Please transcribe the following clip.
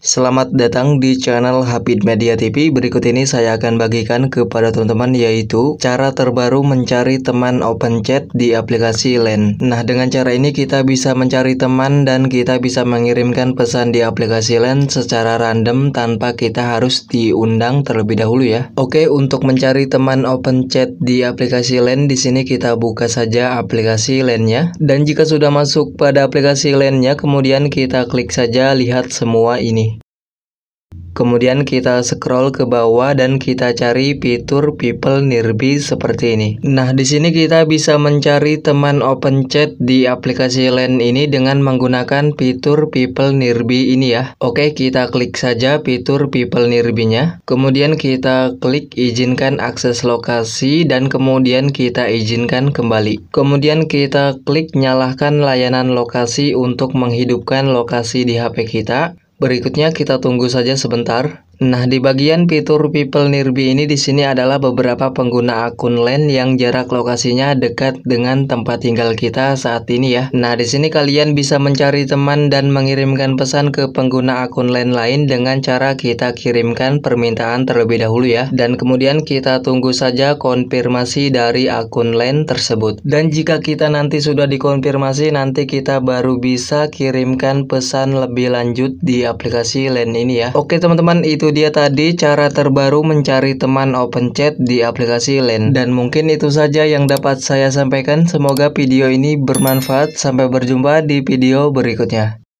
Selamat datang di channel Hapid Media TV. Berikut ini saya akan bagikan kepada teman-teman yaitu cara terbaru mencari teman open chat di aplikasi LAN. Nah, dengan cara ini kita bisa mencari teman dan kita bisa mengirimkan pesan di aplikasi LAN secara random tanpa kita harus diundang terlebih dahulu ya. Oke, untuk mencari teman open chat di aplikasi LAN di sini kita buka saja aplikasi LAN-nya dan jika sudah masuk pada aplikasi LAN-nya kemudian kita klik saja lihat semua ini. Kemudian kita scroll ke bawah dan kita cari fitur people nearby seperti ini. Nah, di sini kita bisa mencari teman open chat di aplikasi LAN ini dengan menggunakan fitur people nearby ini ya. Oke, kita klik saja fitur people nearby-nya. Kemudian kita klik izinkan akses lokasi dan kemudian kita izinkan kembali. Kemudian kita klik nyalakan layanan lokasi untuk menghidupkan lokasi di HP kita. Berikutnya kita tunggu saja sebentar. Nah, di bagian fitur People Nearby ini di sini adalah beberapa pengguna akun LAN yang jarak lokasinya dekat dengan tempat tinggal kita saat ini ya. Nah, di sini kalian bisa mencari teman dan mengirimkan pesan ke pengguna akun LAN lain dengan cara kita kirimkan permintaan terlebih dahulu ya. Dan kemudian kita tunggu saja konfirmasi dari akun LAN tersebut. Dan jika kita nanti sudah dikonfirmasi, nanti kita baru bisa kirimkan pesan lebih lanjut di aplikasi LAN ini ya. Oke, teman-teman, itu dia tadi cara terbaru mencari teman open chat di aplikasi Line Dan mungkin itu saja yang dapat saya sampaikan. Semoga video ini bermanfaat. Sampai berjumpa di video berikutnya.